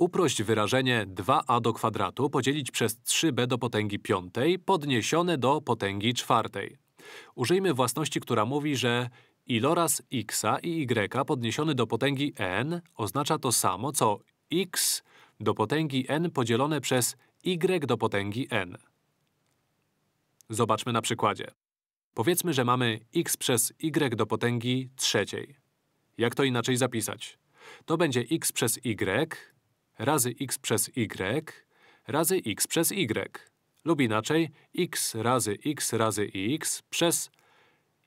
Uprość wyrażenie 2a do kwadratu podzielić przez 3b do potęgi piątej podniesione do potęgi czwartej. Użyjmy własności, która mówi, że iloraz x i y podniesiony do potęgi n oznacza to samo, co x do potęgi n podzielone przez y do potęgi n. Zobaczmy na przykładzie. Powiedzmy, że mamy x przez y do potęgi trzeciej. Jak to inaczej zapisać? To będzie x przez y razy x przez y razy x przez y. Lub inaczej x razy x razy x przez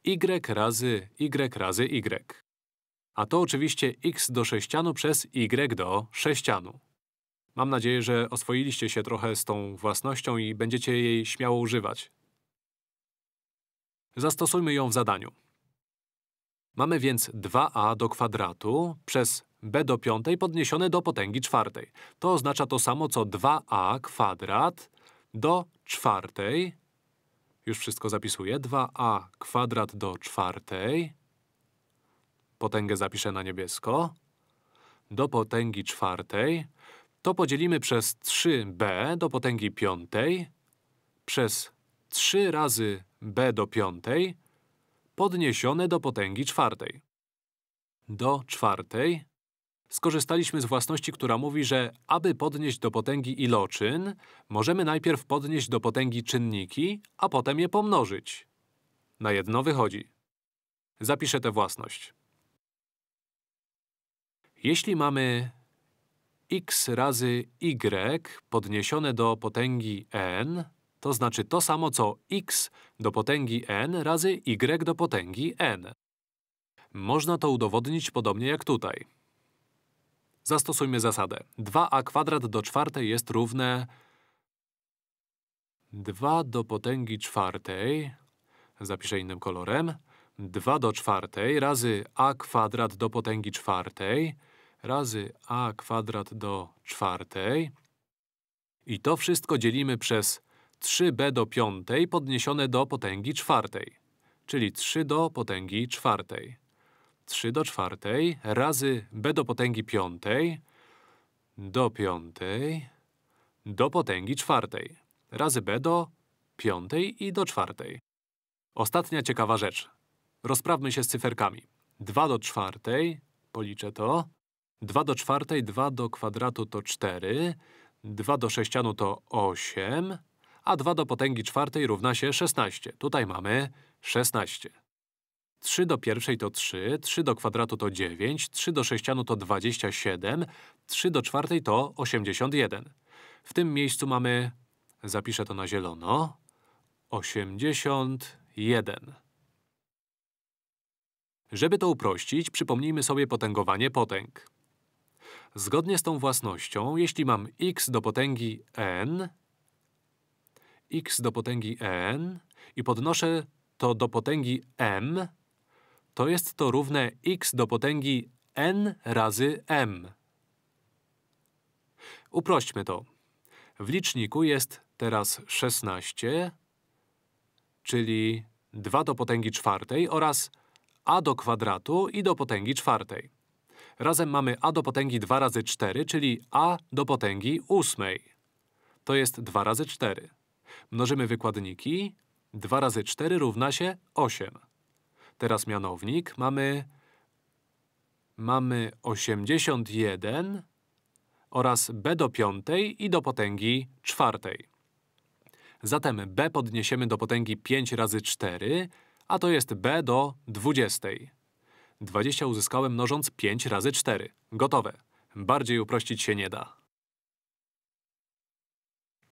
y razy y razy y. A to oczywiście x do sześcianu przez y do sześcianu. Mam nadzieję, że oswoiliście się trochę z tą własnością i będziecie jej śmiało używać. Zastosujmy ją w zadaniu. Mamy więc 2a do kwadratu przez b do piątej podniesione do potęgi czwartej. To oznacza to samo, co 2a kwadrat do czwartej. Już wszystko zapisuję. 2a kwadrat do czwartej. Potęgę zapiszę na niebiesko. Do potęgi czwartej. To podzielimy przez 3b do potęgi piątej przez 3 razy b do piątej podniesione do potęgi czwartej. Do czwartej skorzystaliśmy z własności, która mówi, że aby podnieść do potęgi iloczyn, możemy najpierw podnieść do potęgi czynniki, a potem je pomnożyć. Na jedno wychodzi. Zapiszę tę własność. Jeśli mamy x razy y podniesione do potęgi n, to znaczy to samo co x do potęgi n razy y do potęgi n. Można to udowodnić podobnie jak tutaj. Zastosujmy zasadę. 2a kwadrat do czwartej jest równe 2 do potęgi czwartej, zapiszę innym kolorem, 2 do czwartej razy a kwadrat do potęgi czwartej razy a kwadrat do czwartej. I to wszystko dzielimy przez 3b do piątej podniesione do potęgi czwartej, czyli 3 do potęgi czwartej. 3 do 4 razy b do potęgi 5 do 5 do potęgi 4 razy b do 5 i do 4. Ostatnia ciekawa rzecz. Rozprawmy się z cyferkami. 2 do 4 policzę to. 2 do 4, 2 do kwadratu to 4, 2 do sześcianu to 8, a 2 do potęgi 4 równa się 16. Tutaj mamy 16. 3 do pierwszej to 3, 3 do kwadratu to 9, 3 do sześcianu to 27, 3 do czwartej to 81. W tym miejscu mamy… zapiszę to na zielono… 81. Żeby to uprościć, przypomnijmy sobie potęgowanie potęg. Zgodnie z tą własnością, jeśli mam x do potęgi n, x do potęgi n i podnoszę to do potęgi m, to jest to równe x do potęgi n razy m. Uprośćmy to. W liczniku jest teraz 16, czyli 2 do potęgi czwartej oraz a do kwadratu i do potęgi czwartej. Razem mamy a do potęgi 2 razy 4, czyli a do potęgi ósmej. To jest 2 razy 4. Mnożymy wykładniki. 2 razy 4 równa się 8. Teraz mianownik. Mamy… mamy 81 oraz b do piątej i do potęgi czwartej. Zatem b podniesiemy do potęgi 5 razy 4, a to jest b do 20. 20 uzyskałem mnożąc 5 razy 4. Gotowe. Bardziej uprościć się nie da.